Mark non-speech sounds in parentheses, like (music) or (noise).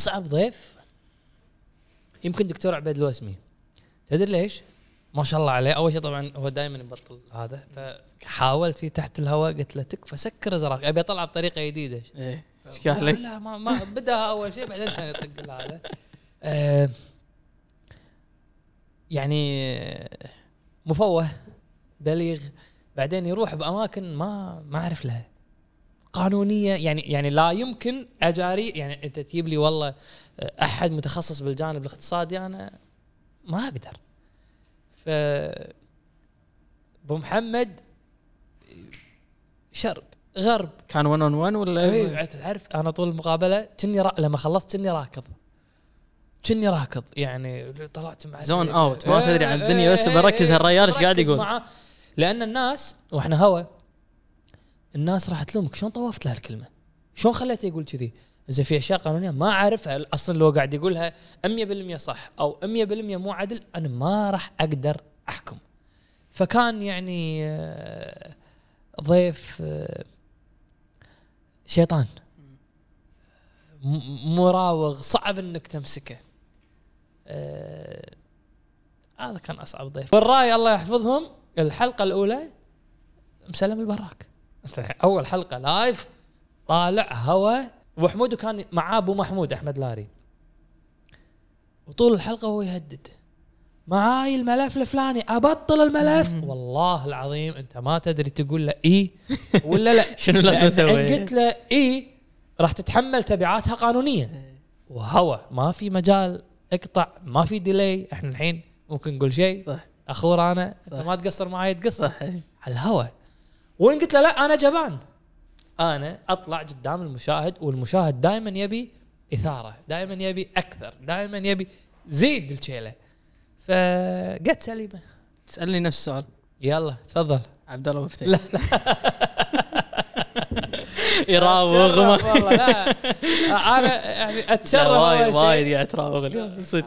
اصعب ضيف يمكن دكتور عبيد الوسمي تدري ليش؟ ما شاء الله عليه اول شيء طبعا هو دائما يبطل هذا فحاولت فيه تحت الهواء قلت له تكفى سكر ازرار ابي اطلع بطريقه جديده ايه ايش قال لك؟ لا ما, ما بداها اول شيء بعدين كان يطق هذا آه، يعني مفوه بليغ بعدين يروح باماكن ما ما اعرف لها قانونيه يعني يعني لا يمكن اجاري يعني انت تجيب لي والله احد متخصص بالجانب الاقتصادي انا ما اقدر ف ابو محمد شرق غرب كان 1 اون 1 ولا اي إيه؟ تعرف انا طول المقابله كني را... لما خلصت كني راكض كني راكض يعني طلعت مع زون اوت ما إيه، تدري عن الدنيا إيه، بس بركز هالريال ايش قاعد يقول لان الناس واحنا هوا الناس راح تلومك شلون طوفت لها الكلمه؟ شلون خليته يقول كذي؟ زين في اشياء قانونيه ما اعرفها اصلا لو قاعد يقولها 100% صح او 100% مو عدل انا ما راح اقدر احكم. فكان يعني آه، ضيف آه، شيطان مراوغ صعب انك تمسكه. آه، هذا كان اصعب ضيف. والراي الله يحفظهم الحلقه الاولى مسلم البراك. اول حلقه لايف طالع هوا وحمود كان معاه ابو محمود احمد لاري وطول الحلقه هو يهدد معاي الملف الفلاني ابطل الملف والله العظيم انت ما تدري تقول له اي ولا لا (laughs) شنو لازم اسوي؟ ان قلت له اي راح تتحمل تبعاتها قانونيا إيه. وهوا ما في مجال اقطع ما في ديلي احنا الحين ممكن نقول شيء صح اخور انا صح. انت ما تقصر معي تقصر صح. على الهواء وين قلت له لا انا جبان انا اطلع قدام المشاهد والمشاهد دائما يبي اثاره دائما يبي اكثر دائما يبي زيد الشيله فقعدت سليمه تسالني نفس السؤال يلا تفضل عبد الله مفتي لا لا يراوغ والله لا انا يعني اتشرف وايد وايد قاعد تراوغ صدق